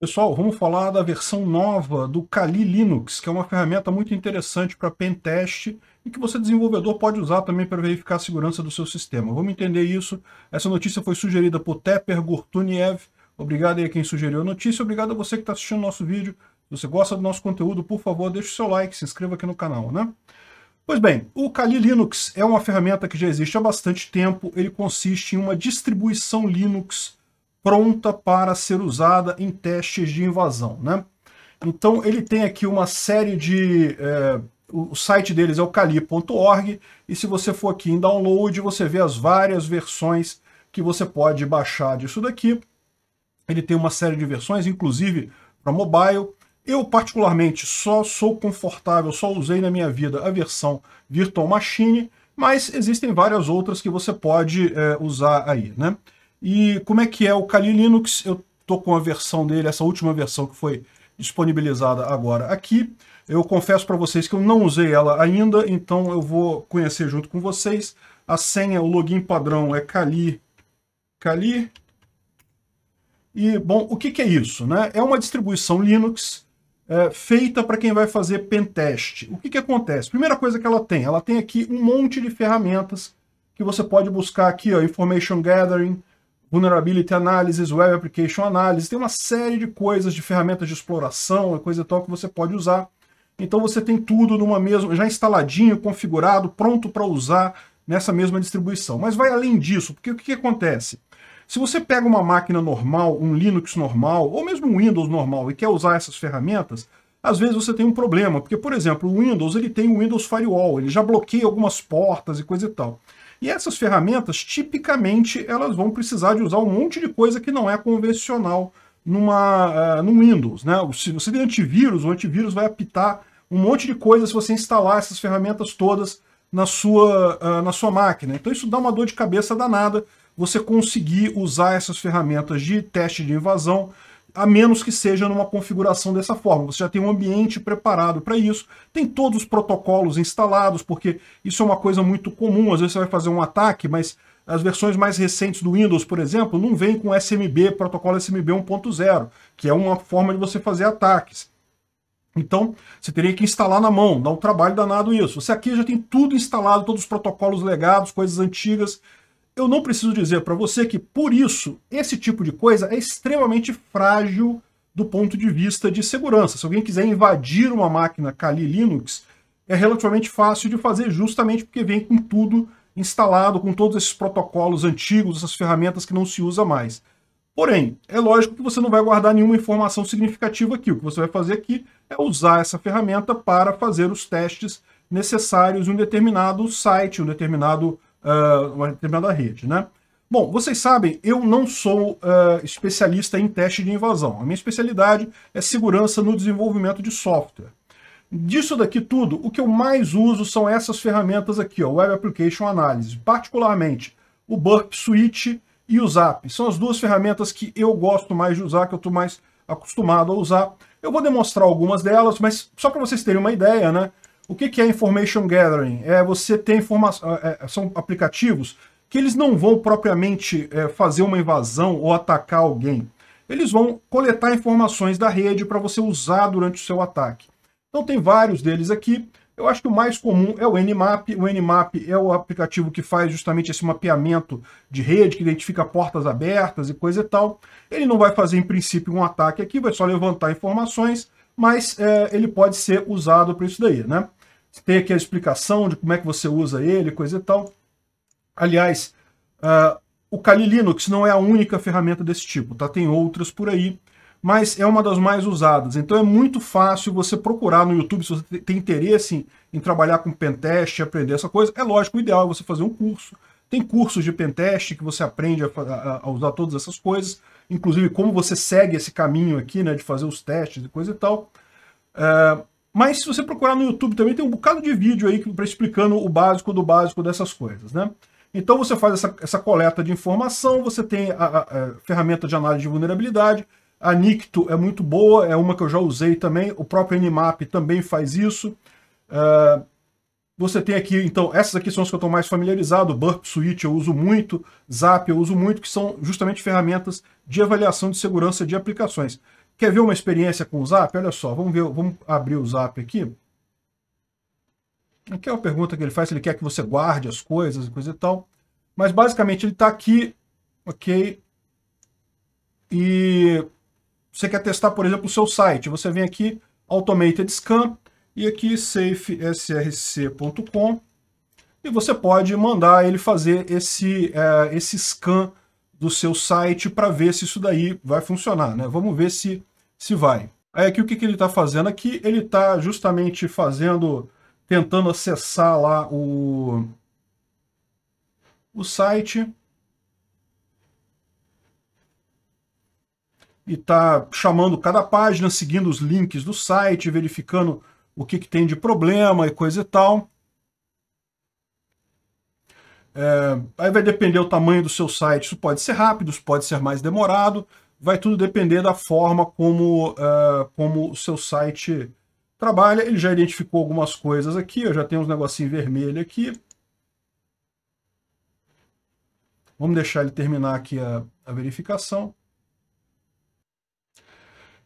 Pessoal, vamos falar da versão nova do Kali Linux, que é uma ferramenta muito interessante para pen teste e que você desenvolvedor pode usar também para verificar a segurança do seu sistema. Vamos entender isso. Essa notícia foi sugerida por Tepper Gurtuniev. Obrigado aí a quem sugeriu a notícia. Obrigado a você que está assistindo o nosso vídeo. Se você gosta do nosso conteúdo, por favor, deixe o seu like, se inscreva aqui no canal, né? Pois bem, o Kali Linux é uma ferramenta que já existe há bastante tempo. Ele consiste em uma distribuição Linux pronta para ser usada em testes de invasão. Né? Então ele tem aqui uma série de... É, o site deles é o kali.org, e se você for aqui em download, você vê as várias versões que você pode baixar disso daqui. Ele tem uma série de versões, inclusive para mobile. Eu, particularmente, só sou confortável, só usei na minha vida a versão Virtual Machine, mas existem várias outras que você pode é, usar aí, né? E como é que é o Kali Linux? Eu estou com a versão dele, essa última versão que foi disponibilizada agora aqui. Eu confesso para vocês que eu não usei ela ainda, então eu vou conhecer junto com vocês. A senha, o login padrão é Kali. Kali. E, bom, o que, que é isso? Né? É uma distribuição Linux é, feita para quem vai fazer pentest. O que, que acontece? Primeira coisa que ela tem, ela tem aqui um monte de ferramentas que você pode buscar aqui, ó, Information Gathering, Vulnerability Analysis, Web Application Analysis, tem uma série de coisas, de ferramentas de exploração, é coisa e tal que você pode usar. Então você tem tudo numa mesma, já instaladinho, configurado, pronto para usar nessa mesma distribuição. Mas vai além disso, porque o que, que acontece? Se você pega uma máquina normal, um Linux normal, ou mesmo um Windows normal e quer usar essas ferramentas, às vezes você tem um problema, porque, por exemplo, o Windows ele tem o Windows Firewall, ele já bloqueia algumas portas e coisa e tal. E essas ferramentas, tipicamente, elas vão precisar de usar um monte de coisa que não é convencional numa, uh, eh, no Windows. Né? Se você tem antivírus, o antivírus vai apitar um monte de coisa se você instalar essas ferramentas todas na sua, uh, na sua máquina. Então isso dá uma dor de cabeça danada você conseguir usar essas ferramentas de teste de invasão a menos que seja numa configuração dessa forma. Você já tem um ambiente preparado para isso, tem todos os protocolos instalados, porque isso é uma coisa muito comum. Às vezes você vai fazer um ataque, mas as versões mais recentes do Windows, por exemplo, não vêm com SMB, protocolo SMB 1.0, que é uma forma de você fazer ataques. Então, você teria que instalar na mão, dá um trabalho danado isso. Você aqui já tem tudo instalado, todos os protocolos legados, coisas antigas, eu não preciso dizer para você que, por isso, esse tipo de coisa é extremamente frágil do ponto de vista de segurança. Se alguém quiser invadir uma máquina Kali Linux, é relativamente fácil de fazer, justamente porque vem com tudo instalado, com todos esses protocolos antigos, essas ferramentas que não se usa mais. Porém, é lógico que você não vai guardar nenhuma informação significativa aqui. O que você vai fazer aqui é usar essa ferramenta para fazer os testes necessários em um determinado site, um determinado uh, uma determinada rede, né? Bom, vocês sabem, eu não sou uh, especialista em teste de invasão. A minha especialidade é segurança no desenvolvimento de software. Disso daqui tudo, o que eu mais uso são essas ferramentas aqui, ó, Web Application Analysis, particularmente o Burp Suite e o Zap. São as duas ferramentas que eu gosto mais de usar, que eu estou mais acostumado a usar. Eu vou demonstrar algumas delas, mas só para vocês terem uma ideia, né? O que, que é information gathering? É você ter informação. É, é, são aplicativos que eles não vão propriamente é, fazer uma invasão ou atacar alguém. Eles vão coletar informações da rede para você usar durante o seu ataque. Então tem vários deles aqui. Eu acho que o mais comum é o Nmap. O Nmap é o aplicativo que faz justamente esse mapeamento de rede, que identifica portas abertas e coisa e tal. Ele não vai fazer, em princípio, um ataque aqui, vai só levantar informações, mas é, ele pode ser usado para isso daí, né? tem aqui a explicação de como é que você usa ele, coisa e tal. Aliás, uh, o Kali Linux não é a única ferramenta desse tipo, tá? Tem outras por aí, mas é uma das mais usadas. Então é muito fácil você procurar no YouTube, se você tem interesse em, em trabalhar com pentest, aprender essa coisa. É lógico, o ideal é você fazer um curso. Tem cursos de pentest que você aprende a, a, a usar todas essas coisas, inclusive como você segue esse caminho aqui, né, de fazer os testes e coisa e tal. Uh, mas se você procurar no YouTube também, tem um bocado de vídeo aí para explicando o básico do básico dessas coisas, né? Então você faz essa, essa coleta de informação, você tem a, a, a, ferramenta de análise de vulnerabilidade, a Nicto é muito boa, é uma que eu já usei também, o próprio Nmap também faz isso. Uh, você tem aqui, então, essas aqui são as que eu estou mais familiarizado, Burp Suite eu uso muito, Zap eu uso muito, que são justamente ferramentas de avaliação de segurança de aplicações. Quer ver uma experiência com o Zap? Olha só, vamos, ver, vamos abrir o Zap aqui. Aqui é uma pergunta que ele faz, se ele quer que você guarde as coisas e coisa e tal. Mas basicamente ele está aqui, ok? E você quer testar, por exemplo, o seu site. Você vem aqui, Automated Scan, e aqui safesrc.com, e você pode mandar ele fazer esse, é, esse scan do seu site para ver se isso daí vai funcionar. Né? Vamos ver se se vai. Aí aqui o que, que ele está fazendo? Aqui ele está justamente fazendo, tentando acessar lá o, o site e está chamando cada página, seguindo os links do site, verificando o que, que tem de problema e coisa e tal. É, aí vai depender o tamanho do seu site, isso pode ser rápido, isso pode ser mais demorado, vai tudo depender da forma como, uh, como o seu site trabalha. Ele já identificou algumas coisas aqui, eu já tenho uns negocinhos vermelho aqui. Vamos deixar ele terminar aqui a, a verificação.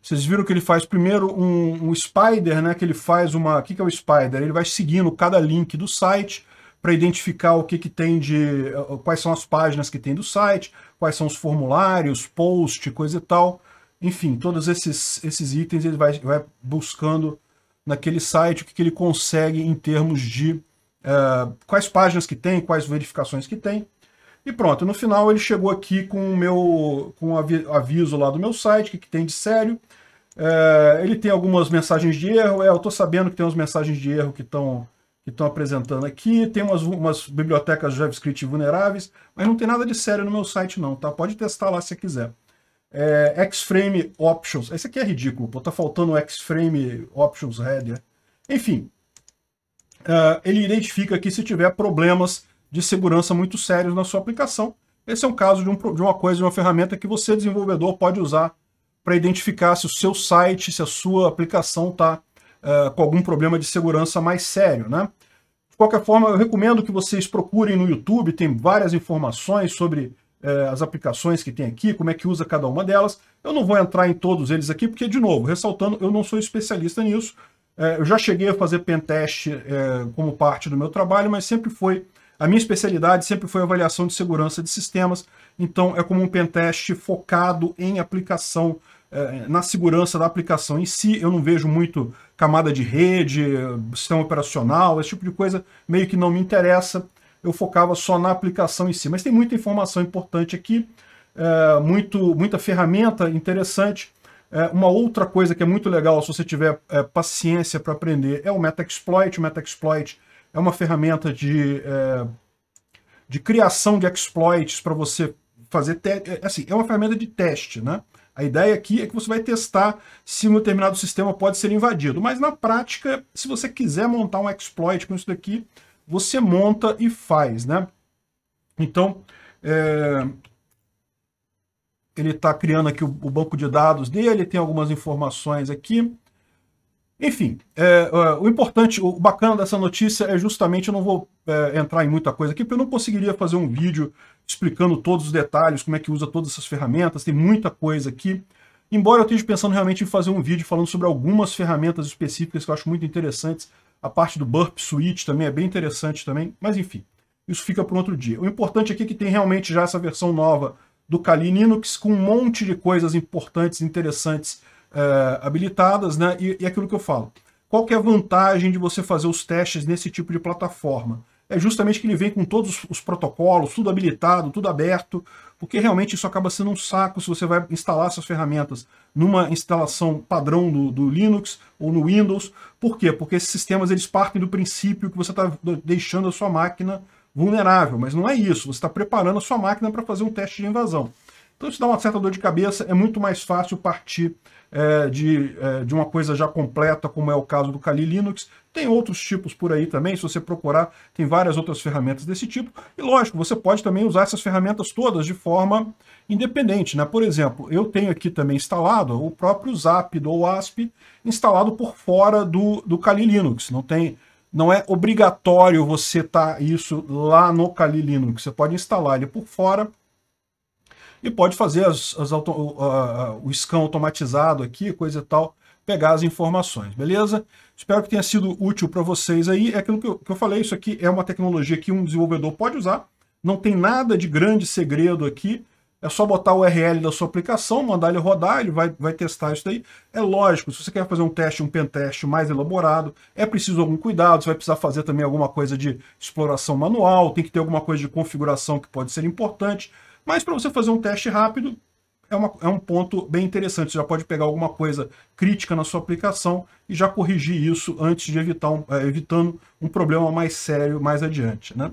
Vocês viram que ele faz primeiro um, um, spider, né? Que ele faz uma... O que, que é o spider? Ele vai seguindo cada link do site para identificar o que, que tem de. Eh, quais são as páginas que tem do site, quais são os formulários, post, coisa e tal. Enfim, todos esses, esses itens ele vai, vai buscando naquele site o que, que ele consegue em termos de uh, quais páginas que tem, quais verificações que tem. E pronto, no final ele chegou aqui com o meu com o aviso lá do meu site, que, que tem de sério. Eh, ele tem algumas mensagens de erro, é, eu estou sabendo que tem umas mensagens de erro que estão que estão apresentando aqui. Tem umas, umas bibliotecas JavaScript vulneráveis, mas não tem nada de sério no meu site não, tá? Pode testar lá se quiser. É, X-Frame Options. Esse aqui é ridículo, pô, tá faltando o X-Frame Options Header. Né? Enfim, uh, ele identifica aqui se tiver problemas de segurança muito sérios na sua aplicação. Esse é um caso de, um, de uma coisa, de uma ferramenta que você, desenvolvedor, pode usar para identificar se o seu site, se a sua aplicação está eh, com algum problema de segurança mais sério, né? De qualquer forma, eu recomendo que vocês procurem no YouTube, tem várias informações sobre eh, as aplicações que tem aqui, como é que usa cada uma delas. Eu não vou entrar em todos eles aqui, porque, de novo, ressaltando, eu não sou especialista nisso. Eh, eu já cheguei a fazer pentest como parte do meu trabalho, mas sempre foi a minha especialidade sempre foi avaliação de segurança de sistemas, então é como um pentest focado em aplicação, eh, na segurança da aplicação em si. Eu não vejo muito camada de rede, sistema operacional, esse tipo de coisa meio que não me interessa. Eu focava só na aplicação em si. Mas tem muita informação importante aqui, eh, muito, muita ferramenta interessante. Eh, uma outra coisa que é muito legal se você tiver paciência para aprender é o MetaExploit. O MetaExploit é uma ferramenta de, é, de criação de exploits para você fazer... É, é assim, é uma ferramenta de teste, né? A ideia aqui é que você vai testar se um determinado sistema pode ser invadido. Mas na prática, se você quiser montar um exploit com isso daqui, você monta e faz, né? Então, é... ele está criando aqui o, banco de dados dele, tem algumas informações aqui. Enfim, é, é, o importante, o bacana dessa notícia é justamente, eu não vou é, entrar em muita coisa aqui, porque eu não conseguiria fazer um vídeo explicando todos os detalhes, como é que usa todas essas ferramentas, tem muita coisa aqui. Embora eu esteja pensando realmente em fazer um vídeo falando sobre algumas ferramentas específicas que eu acho muito interessantes, a parte do Burp Suite também é bem interessante também, mas enfim, isso fica para um outro dia. O importante aqui é que tem realmente já essa versão nova do Kali Linux, com um monte de coisas importantes, interessantes, é, habilitadas, né? E, e aquilo que eu falo. Qual que é a vantagem de você fazer os testes nesse tipo de plataforma? É justamente que ele vem com todos os protocolos, tudo habilitado, tudo aberto, porque realmente isso acaba sendo um saco se você vai instalar essas ferramentas numa instalação padrão do, do Linux ou no Windows. Por quê? Porque esses sistemas eles partem do princípio que você está deixando a sua máquina vulnerável, mas não é isso. Você está preparando a sua máquina para fazer um teste de invasão. Então isso dá uma certa dor de cabeça, é muito mais fácil partir é, de, é, de uma coisa já completa, como é o caso do Kali Linux. Tem outros tipos por aí também, se você procurar, tem várias outras ferramentas desse tipo. E lógico, você pode também usar essas ferramentas todas de forma independente. Né? Por exemplo, eu tenho aqui também instalado o próprio Zap do OASP, instalado por fora do, do Kali Linux. Não tem não é obrigatório você estar tá isso lá no Kali Linux. Você pode instalar ele por fora e pode fazer as, as auto, uh, o scan automatizado aqui, coisa e tal, pegar as informações, beleza? Espero que tenha sido útil para vocês aí. É aquilo que eu, que eu falei, isso aqui é uma tecnologia que um desenvolvedor pode usar, não tem nada de grande segredo aqui, é só botar o URL da sua aplicação, mandar ele rodar, ele vai, vai testar isso daí. É lógico, se você quer fazer um teste, um penteste mais elaborado, é preciso algum cuidado, você vai precisar fazer também alguma coisa de exploração manual, tem que ter alguma coisa de configuração que pode ser importante. Mas para você fazer um teste rápido, é, uma, é um ponto bem interessante. Você já pode pegar alguma coisa crítica na sua aplicação e já corrigir isso antes de evitar um, é, evitando um problema mais sério mais adiante. Né?